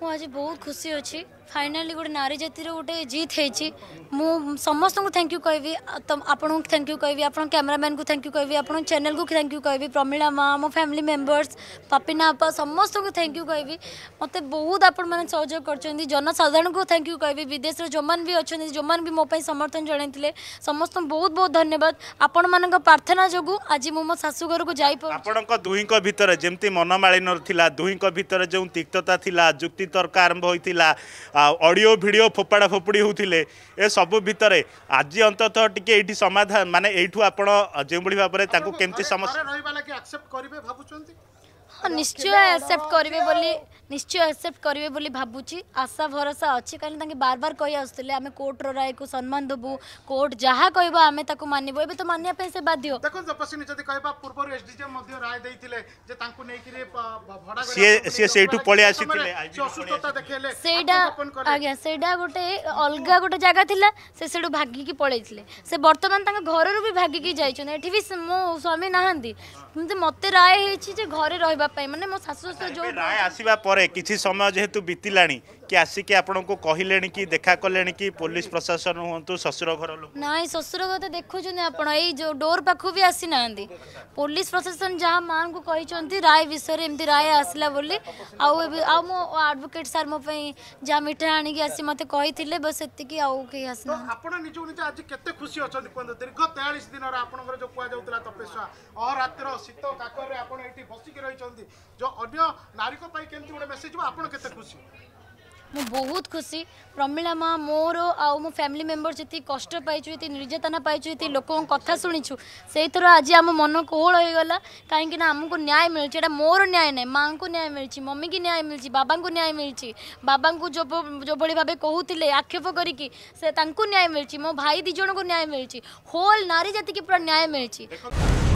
ମୁଁ ଆଜି ବହୁତ ଖୁସି ଅଛି ଫାଇନାଲି ଗୋଟେ ନାରୀ ଜାତିର ଗୋଟେ ଜିତ୍ ହେଇଛି ମୁଁ ସମସ୍ତଙ୍କୁ ଥ୍ୟାଙ୍କ ୟୁ କହିବି ଆପଣଙ୍କୁ ଥ୍ୟାଙ୍କ ୟୁ କହିବି ଆପଣ କ୍ୟାମେରାମ୍ୟାନ୍କୁ ଥ୍ୟାଙ୍କ ୟୁ କହିବି ଆପଣଙ୍କ ଚ୍ୟାନେଲ୍କୁ ଥ୍ୟାଙ୍କ ୟୁ କହିବି ପ୍ରମିଳା ମା ମୋ ଫ୍ୟାମିଲି ମେମ୍ବର୍ସ ପାପିନା ଆପା ସମସ୍ତଙ୍କୁ ଥ୍ୟାଙ୍କ ୟୁ କହିବି ମୋତେ ବହୁତ ଆପଣମାନେ ସହଯୋଗ କରିଛନ୍ତି ଜନସାଧାରଣଙ୍କୁ ଥ୍ୟାଙ୍କ ୟୁ କହିବି ବିଦେଶର ଯେଉଁମାନେ ବି ଅଛନ୍ତି ଯେଉଁମାନେ ବି ମୋ ପାଇଁ ସମର୍ଥନ ଜଣାଇଥିଲେ ସମସ୍ତଙ୍କୁ ବହୁତ ବହୁତ ଧନ୍ୟବାଦ ଆପଣମାନଙ୍କ ପ୍ରାର୍ଥନା ଯୋଗୁଁ ଆଜି ମୁଁ ମୋ ଶାଶୁଘରକୁ ଯାଇପାରୁ ଆପଣଙ୍କ ଦୁହିଁଙ୍କ ଭିତରେ ଯେମିତି ମନମାଳିନ ଥିଲା ଦୁହିଁଙ୍କ ଭିତରେ ଯେଉଁ ତିକ୍ତତା ଥିଲା ଯୁକ୍ତି ବିତର୍କ ଆରମ୍ଭ ହୋଇଥିଲା ଅଡ଼ିଓ ଭିଡ଼ିଓ ଫୋପାଡ଼ା ଫୋପୁଡ଼ି ହେଉଥିଲେ ଏସବୁ ଭିତରେ ଆଜି ଅନ୍ତତଃ ଟିକେ ଏଇଠି ସମାଧାନ ମାନେ ଏଇଠୁ ଆପଣ ଯେଉଁଭଳି ଭାବରେ ତାଙ୍କୁ କେମିତି ସମସ୍ତ ନିଶ୍ଚୟ ଆକ୍ସେପ୍ଟ କରିବେ निश्चय एक्सेप्ट करेंगे बोली भावुची आशा भरोसा अच्छे कहीं बार बार कही आसते आम कोर्टर राय को सम्मान देवु कोर्ट जहाँ कह आम मानव ए मानवाप से बाध्य गोटे अलग गोटे जगह थी से भागिकी पलिते से बर्तमान घर भी भागिकी जा मो स्वामी नहांती मत राय घर रही मानते मो शाशु ପରେ କିଛି ସମୟ ଯେହେତୁ ବିତିଲାଣି कि आसिक आपको कहले कि देखा कले कि पुलिस प्रशासन हूँ शशुर घर लोक ना शशुर घर तो देखुंत आप जो डोर पाख भी आसी ना पुलिस प्रशासन जहाँ माँ को कही राय विषय एमती राय आसला बोली आडभकेट सार मोपी जहाँ मिठा आणिक आस मत कही बस ये आई आस खुशी दीर्घ ମୁଁ ବହୁତ ଖୁସି ପ୍ରମିଳା ମା ମୋର ଆଉ ମୋ ଫ୍ୟାମିଲି ମେମ୍ବର ଯେତିକି କଷ୍ଟ ପାଇଛୁ ଯେତିକି ନିର୍ଯାତନା ପାଇଛୁ ଯେତିକି ଲୋକଙ୍କ କଥା ଶୁଣିଛୁ ସେଇଥର ଆଜି ଆମ ମନ କୋହଳ ହୋଇଗଲା କାହିଁକିନା ଆମକୁ ନ୍ୟାୟ ମିଳୁଛି ଏଇଟା ମୋର ନ୍ୟାୟ ନାହିଁ ମାଆଙ୍କୁ ନ୍ୟାୟ ମିଳିଛି ମମିକି ନ୍ୟାୟ ମିଳିଛି ବାବାଙ୍କୁ ନ୍ୟାୟ ମିଳିଛି ବାବାଙ୍କୁ ଯେଉଁଭଳି ଭାବେ କହୁଥିଲେ ଆକ୍ଷେପ କରିକି ସେ ତାଙ୍କୁ ନ୍ୟାୟ ମିଳିଛି ମୋ ଭାଇ ଦୁଇ ଜଣଙ୍କୁ ନ୍ୟାୟ ମିଳିଛି ହୋଲ୍ ନାରୀ ଯେତିକି ପୁରା ନ୍ୟାୟ ମିଳିଛି